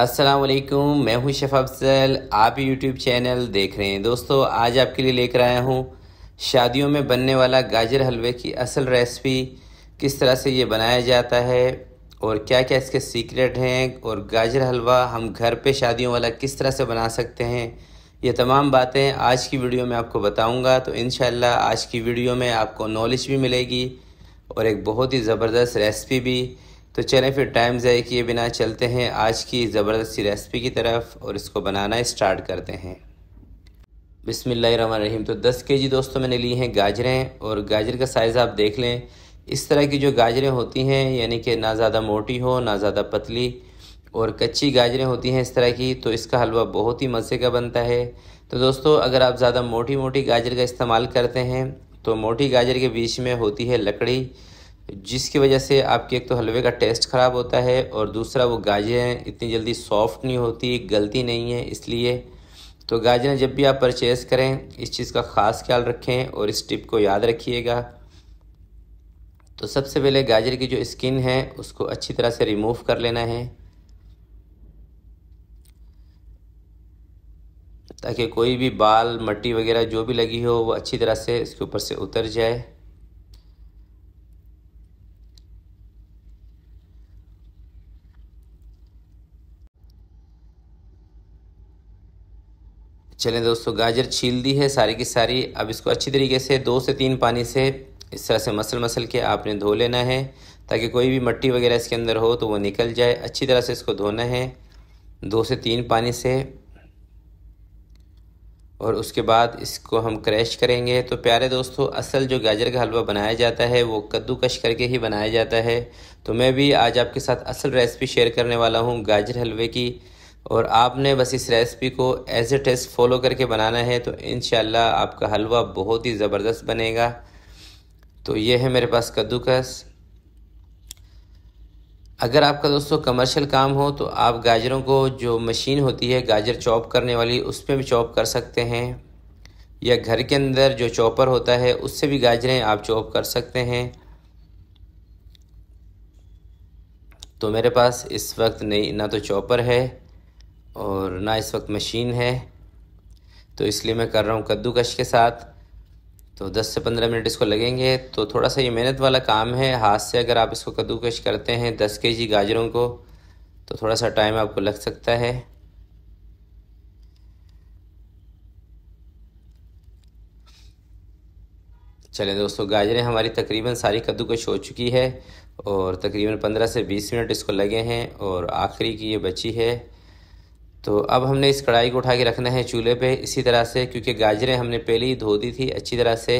असलकुम मैं हूं शेफ अफजल आप यूट्यूब चैनल देख रहे हैं दोस्तों आज आपके लिए लेकर आया हूं शादियों में बनने वाला गाजर हलवे की असल रेसिपी किस तरह से ये बनाया जाता है और क्या क्या इसके सीक्रेट हैं और गाजर हलवा हम घर पे शादियों वाला किस तरह से बना सकते हैं ये तमाम बातें आज की वीडियो में आपको बताऊँगा तो इन आज की वीडियो में आपको नॉलेज भी मिलेगी और एक बहुत ही ज़बरदस्त रेसिपी भी तो चलें फिर टाइम ज़ाय किए बिना चलते हैं आज की ज़बरदस्त रेसिपी की तरफ और इसको बनाना स्टार्ट करते हैं बिसमीम तो 10 जी दोस्तों मैंने ली हैं गाजरें और गाजर का साइज़ आप देख लें इस तरह की जो गाजरें होती हैं यानी कि ना ज़्यादा मोटी हो ना ज़्यादा पतली और कच्ची गाजरें होती हैं इस तरह की तो इसका हलवा बहुत ही मज़े का बनता है तो दोस्तों अगर आप ज़्यादा मोटी मोटी गाजर का इस्तेमाल करते हैं तो मोटी गाजर के बीच में होती है लकड़ी जिसकी वजह से आपके एक तो हलवे का टेस्ट ख़राब होता है और दूसरा वो गाजरें इतनी जल्दी सॉफ्ट नहीं होती गलती नहीं है इसलिए तो गाजरें जब भी आप परचेज़ करें इस चीज़ का ख़ास ख्याल रखें और इस टिप को याद रखिएगा तो सबसे पहले गाजर की जो स्किन है उसको अच्छी तरह से रिमूव कर लेना है ताकि कोई भी बाल मट्टी वगैरह जो भी लगी हो वो अच्छी तरह से इसके ऊपर से उतर जाए चलें दोस्तों गाजर छील दी है सारी की सारी अब इसको अच्छी तरीके से दो से तीन पानी से इस तरह से मसल मसल के आपने धो लेना है ताकि कोई भी मट्टी वगैरह इसके अंदर हो तो वो निकल जाए अच्छी तरह से इसको धोना है दो से तीन पानी से और उसके बाद इसको हम क्रैश करेंगे तो प्यारे दोस्तों असल जो गाजर का हलवा बनाया जाता है वो कद्दूकश करके ही बनाया जाता है तो मैं भी आज आपके साथ असल रेसिपी शेयर करने वाला हूँ गाजर हलवे की और आपने बस इस रेसिपी को एज ए टेस्ट फॉलो करके बनाना है तो इन आपका हलवा बहुत ही ज़बरदस्त बनेगा तो ये है मेरे पास कद्दूकस अगर आपका दोस्तों कमर्शियल काम हो तो आप गाजरों को जो मशीन होती है गाजर चॉप करने वाली उस पर भी चॉप कर सकते हैं या घर के अंदर जो चॉपर होता है उससे भी गाजरें आप चॉप कर सकते हैं तो मेरे पास इस वक्त नहीं ना तो चॉपर है और ना इस वक्त मशीन है तो इसलिए मैं कर रहा हूँ कद्दूकश के साथ तो 10 से 15 मिनट इसको लगेंगे तो थोड़ा सा ये मेहनत वाला काम है हाथ से अगर आप इसको कद्दूकश करते हैं 10 के जी गाजरों को तो थोड़ा सा टाइम आपको लग सकता है चले दोस्तों गाजरें हमारी तकरीबन सारी कद्दूकश हो चुकी है और तकरीबन 15 से 20 मिनट इसको लगे हैं और आखिरी की ये बची है तो अब हमने इस कढ़ाई को उठा के रखना है चूल्हे पे इसी तरह से क्योंकि गाजरें हमने पहले ही धो दी थी अच्छी तरह से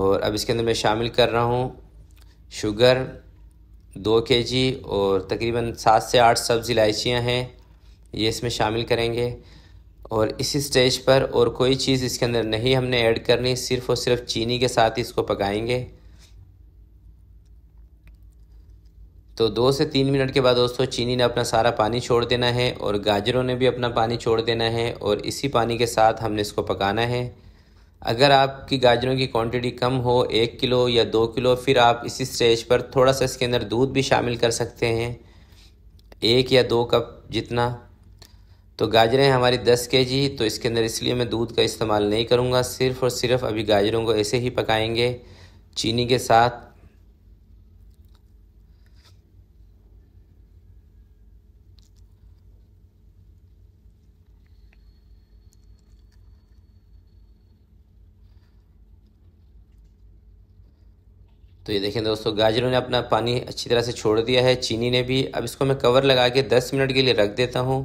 और अब इसके अंदर मैं शामिल कर रहा हूँ शुगर दो के जी और तकरीबन सात से आठ सब्ज़ इलायचियाँ हैं ये इसमें शामिल करेंगे और इसी स्टेज पर और कोई चीज़ इसके अंदर नहीं हमने ऐड करनी सिर्फ़ और सिर्फ चीनी के साथ ही इसको पकाएंगे तो दो से तीन मिनट के बाद दोस्तों चीनी ने अपना सारा पानी छोड़ देना है और गाजरों ने भी अपना पानी छोड़ देना है और इसी पानी के साथ हमने इसको पकाना है अगर आपकी गाजरों की क्वांटिटी कम हो एक किलो या दो किलो फिर आप इसी स्टेज पर थोड़ा सा इसके अंदर दूध भी शामिल कर सकते हैं एक या दो कप जितना तो गाजरें हमारी दस के जी तो इसके अंदर इसलिए मैं दूध का इस्तेमाल नहीं करूँगा सिर्फ़ और सिर्फ अभी गाजरों को ऐसे ही पकाएँगे चीनी के साथ तो ये देखें दोस्तों गाजरों ने अपना पानी अच्छी तरह से छोड़ दिया है चीनी ने भी अब इसको मैं कवर लगा के दस मिनट के लिए रख देता हूँ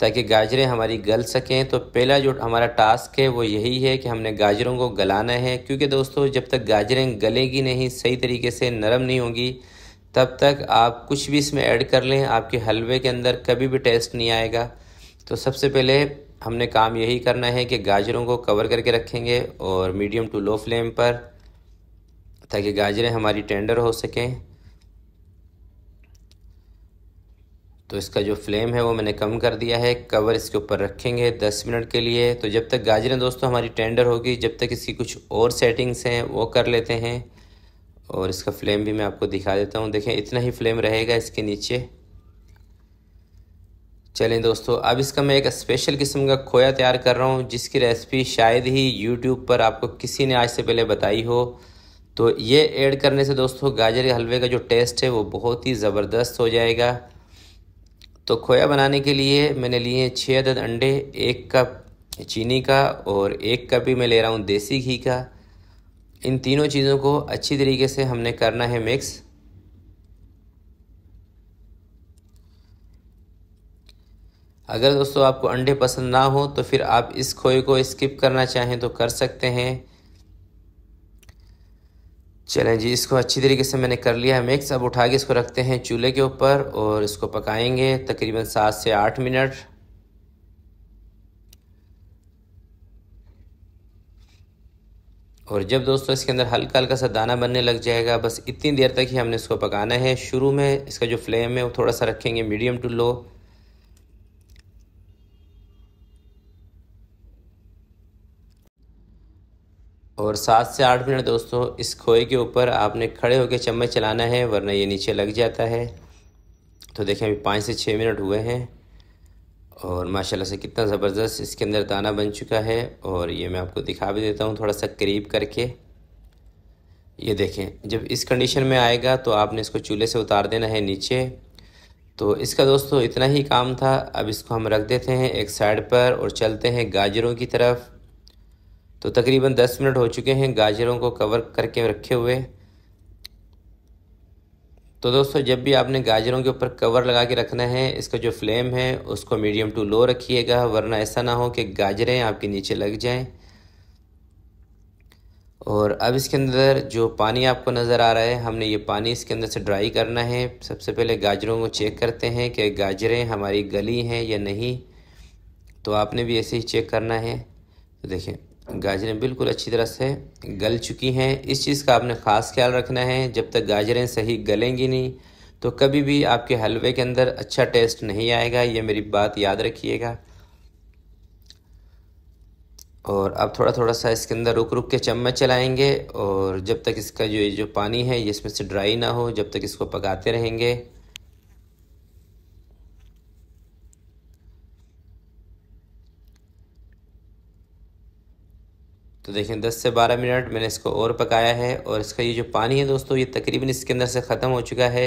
ताकि गाजरें हमारी गल सकें तो पहला जो हमारा टास्क है वो यही है कि हमने गाजरों को गलाना है क्योंकि दोस्तों जब तक गाजरें गलेंगी नहीं सही तरीके से नरम नहीं होंगी तब तक आप कुछ भी इसमें ऐड कर लें आपके हलवे के अंदर कभी भी टेस्ट नहीं आएगा तो सबसे पहले हमने काम यही करना है कि गाजरों को कवर करके रखेंगे और मीडियम टू लो फ्लेम पर ताकि गाजरें हमारी टेंडर हो सकें तो इसका जो फ्लेम है वो मैंने कम कर दिया है कवर इसके ऊपर रखेंगे दस मिनट के लिए तो जब तक गाजरें दोस्तों हमारी टेंडर होगी जब तक इसकी कुछ और सेटिंग्स हैं वो कर लेते हैं और इसका फ्लेम भी मैं आपको दिखा देता हूँ देखें इतना ही फ्लेम रहेगा इसके नीचे चलें दोस्तों अब इसका मैं एक स्पेशल किस्म का खोया तैयार कर रहा हूँ जिसकी रेसिपी शायद ही यूट्यूब पर आपको किसी ने आज से पहले बताई हो तो ये ऐड करने से दोस्तों गाजर के हलवे का जो टेस्ट है वो बहुत ही ज़बरदस्त हो जाएगा तो खोया बनाने के लिए मैंने लिए हैं छः अदद अंडे एक कप चीनी का और एक कप ही मैं ले रहा हूँ देसी घी का इन तीनों चीज़ों को अच्छी तरीके से हमने करना है मिक्स अगर दोस्तों आपको अंडे पसंद ना हो तो फिर आप इस खोए को स्किप करना चाहें तो कर सकते हैं चलें जी इसको अच्छी तरीके से मैंने कर लिया है मिक्स अब उठा के इसको रखते हैं चूल्हे के ऊपर और इसको पकाएंगे तकरीबन सात से आठ मिनट और जब दोस्तों इसके अंदर हल्का हल्का सा दाना बनने लग जाएगा बस इतनी देर तक ही हमने इसको पकाना है शुरू में इसका जो फ्लेम है वो थोड़ा सा रखेंगे मीडियम टू लो और सात से आठ मिनट दोस्तों इस खोए के ऊपर आपने खड़े होकर चम्मच चलाना है वरना ये नीचे लग जाता है तो देखें अभी पाँच से छः मिनट हुए हैं और माशाल्लाह से कितना ज़बरदस्त इसके अंदर दाना बन चुका है और ये मैं आपको दिखा भी देता हूँ थोड़ा सा करीब करके ये देखें जब इस कंडीशन में आएगा तो आपने इसको चूल्हे से उतार देना है नीचे तो इसका दोस्तों इतना ही काम था अब इसको हम रख देते हैं एक साइड पर और चलते हैं गाजरों की तरफ तो तकरीबन दस मिनट हो चुके हैं गाजरों को कवर करके रखे हुए तो दोस्तों जब भी आपने गाजरों के ऊपर कवर लगा के रखना है इसका जो फ्लेम है उसको मीडियम टू लो रखिएगा वरना ऐसा ना हो कि गाजरें आपके नीचे लग जाएं और अब इसके अंदर जो पानी आपको नज़र आ रहा है हमने ये पानी इसके अंदर से ड्राई करना है सबसे पहले गाजरों को चेक करते हैं कि गाजरें हमारी गली हैं या नहीं तो आपने भी ऐसे ही चेक करना है तो देखें गाजरें बिल्कुल अच्छी तरह से गल चुकी हैं इस चीज़ का आपने ख़ास ख्याल रखना है जब तक गाजरें सही गलेंगी नहीं तो कभी भी आपके हलवे के अंदर अच्छा टेस्ट नहीं आएगा ये मेरी बात याद रखिएगा और अब थोड़ा थोड़ा सा इसके अंदर रुक रुक के चम्मच चलाएंगे और जब तक इसका जो ये जो पानी है ये इसमें से ड्राई ना हो जब तक इसको पकाते रहेंगे तो देखें 10 से 12 मिनट मैंने इसको और पकाया है और इसका ये जो पानी है दोस्तों ये तकरीबन इसके अंदर से ख़त्म हो चुका है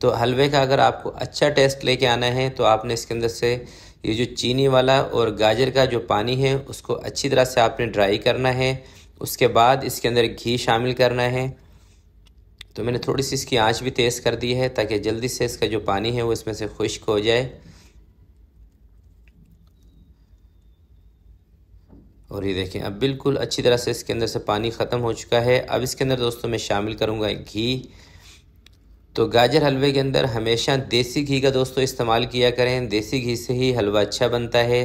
तो हलवे का अगर आपको अच्छा टेस्ट लेके आना है तो आपने इसके अंदर से ये जो चीनी वाला और गाजर का जो पानी है उसको अच्छी तरह से आपने ड्राई करना है उसके बाद इसके अंदर घी शामिल करना है तो मैंने थोड़ी सी इसकी आँच भी तेज़ कर दी है ताकि जल्दी से इसका जो पानी है वो इसमें से खुश्क हो जाए और ये देखें अब बिल्कुल अच्छी तरह से इसके अंदर से पानी ख़त्म हो चुका है अब इसके अंदर दोस्तों मैं शामिल करूँगा घी तो गाजर हलवे के अंदर हमेशा देसी घी का दोस्तों इस्तेमाल किया करें देसी घी से ही हलवा अच्छा बनता है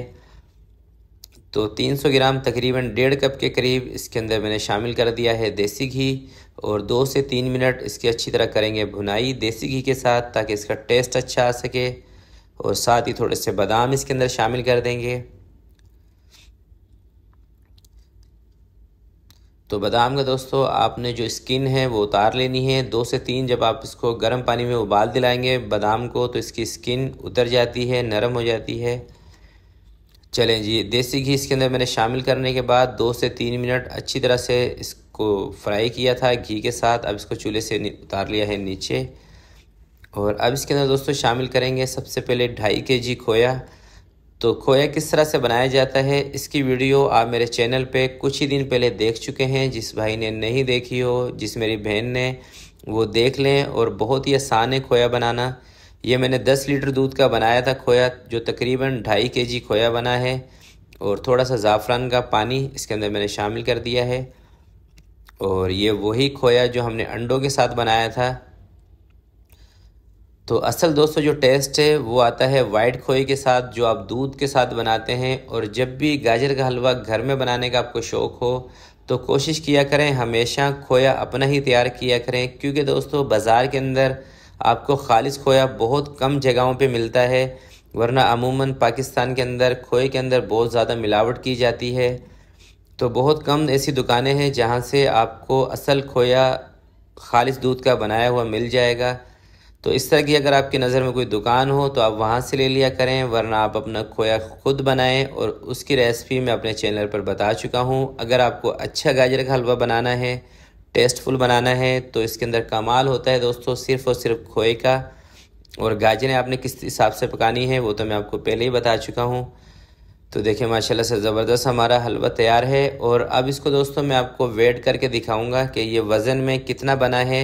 तो 300 ग्राम तकरीबन डेढ़ कप के करीब इसके अंदर मैंने शामिल कर दिया है देसी घी और दो से तीन मिनट इसकी अच्छी तरह करेंगे भुनाई देसी घी के साथ ताकि इसका टेस्ट अच्छा आ सके और साथ ही थोड़े से बादाम इसके अंदर शामिल कर देंगे तो बादाम का दोस्तों आपने जो स्किन है वो उतार लेनी है दो से तीन जब आप इसको गर्म पानी में उबाल दिलाएंगे बादाम को तो इसकी स्किन उतर जाती है नरम हो जाती है चलें जी देसी घी इसके अंदर मैंने शामिल करने के बाद दो से तीन मिनट अच्छी तरह से इसको फ्राई किया था घी के साथ अब इसको चूल्हे से उतार लिया है नीचे और अब इसके अंदर दोस्तों शामिल करेंगे सबसे पहले ढाई के जी खोया तो खोया किस तरह से बनाया जाता है इसकी वीडियो आप मेरे चैनल पे कुछ ही दिन पहले देख चुके हैं जिस भाई ने नहीं देखी हो जिस मेरी बहन ने वो देख लें और बहुत ही आसान है खोया बनाना ये मैंने 10 लीटर दूध का बनाया था खोया जो तकरीबन ढाई के जी खोया बना है और थोड़ा सा ज़ाफ़रान का पानी इसके अंदर मैंने शामिल कर दिया है और ये वही खोया जो हमने अंडों के साथ बनाया था तो असल दोस्तों जो टेस्ट है वो आता है वाइट खोए के साथ जो आप दूध के साथ बनाते हैं और जब भी गाजर का हलवा घर में बनाने का आपको शौक़ हो तो कोशिश किया करें हमेशा खोया अपना ही तैयार किया करें क्योंकि दोस्तों बाज़ार के अंदर आपको खालिश खोया बहुत कम जगहों पे मिलता है वरना अमूमन पाकिस्तान के अंदर खोए के अंदर बहुत ज़्यादा मिलावट की जाती है तो बहुत कम ऐसी दुकानें हैं जहाँ से आपको असल खोया खालिश दूध का बनाया हुआ मिल जाएगा तो इस तरह की अगर आपकी नज़र में कोई दुकान हो तो आप वहाँ से ले लिया करें वरना आप अपना खोया खुद बनाएं और उसकी रेसिपी मैं अपने चैनल पर बता चुका हूँ अगर आपको अच्छा गाजर का हलवा बनाना है टेस्टफुल बनाना है तो इसके अंदर कमाल होता है दोस्तों सिर्फ़ और सिर्फ खोए का और गाजरें आपने किस हिसाब से पकानी है वो तो मैं आपको पहले ही बता चुका हूँ तो देखिए माशाल्लाह से ज़बरदस्त हमारा हलवा तैयार है और अब इसको दोस्तों मैं आपको वेट करके दिखाऊंगा कि ये वज़न में कितना बना है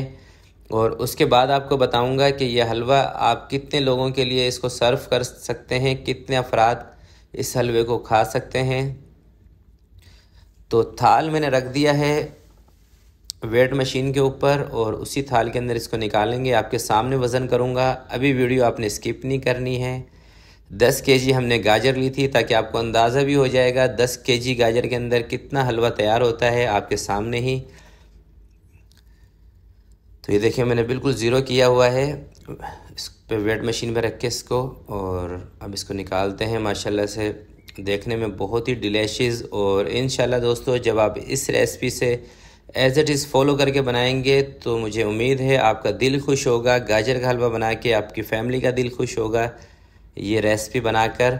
और उसके बाद आपको बताऊंगा कि यह हलवा आप कितने लोगों के लिए इसको सर्व कर सकते हैं कितने अफराद इस हलवे को खा सकते हैं तो थाल मैंने रख दिया है वेट मशीन के ऊपर और उसी थाल के अंदर इसको निकालेंगे आपके सामने वज़न करूँगा अभी वीडियो आपने स्किप नहीं करनी है दस के जी हमने गाजर ली थी ताकि आपको अंदाज़ा भी हो जाएगा दस के जी गाजर के अंदर कितना हलवा तैयार होता है आपके सामने ही तो ये देखिए मैंने बिल्कुल ज़ीरो किया हुआ है इस पर वेट मशीन में रख के इसको और अब इसको निकालते हैं माशाल्लाह से देखने में बहुत ही डिलेशिज और इन दोस्तों जब आप इस रेसिपी से एज इट इज़ फॉलो करके बनाएंगे तो मुझे उम्मीद है आपका दिल खुश होगा गाजर का हलवा बना के आपकी फैमिली का दिल खुश होगा ये रेसिपी बनाकर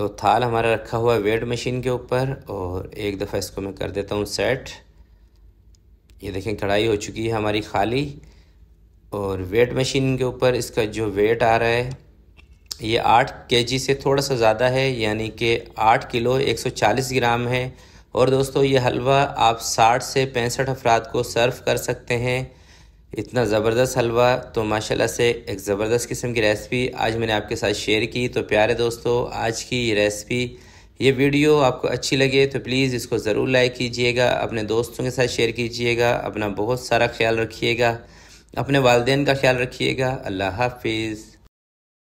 तो थाल हमारा रखा हुआ है वेट मशीन के ऊपर और एक दफ़ा इसको मैं कर देता हूँ सेट ये देखें कढ़ाई हो चुकी है हमारी खाली और वेट मशीन के ऊपर इसका जो वेट आ रहा है ये आठ के से थोड़ा सा ज़्यादा है यानी कि आठ किलो एक सौ चालीस ग्राम है और दोस्तों ये हलवा आप साठ से पैंसठ अफराद को सर्व कर सकते हैं इतना ज़बरदस्त हलवा तो माशाल्लाह से एक ज़बरदस्त किस्म की रेसिपी आज मैंने आपके साथ शेयर की तो प्यारे दोस्तों आज की ये रेसिपी ये वीडियो आपको अच्छी लगे तो प्लीज़ इसको ज़रूर लाइक कीजिएगा अपने दोस्तों के साथ शेयर कीजिएगा अपना बहुत सारा ख्याल रखिएगा अपने वालदेन का ख्याल रखिएगा अल्लाह हाफिज़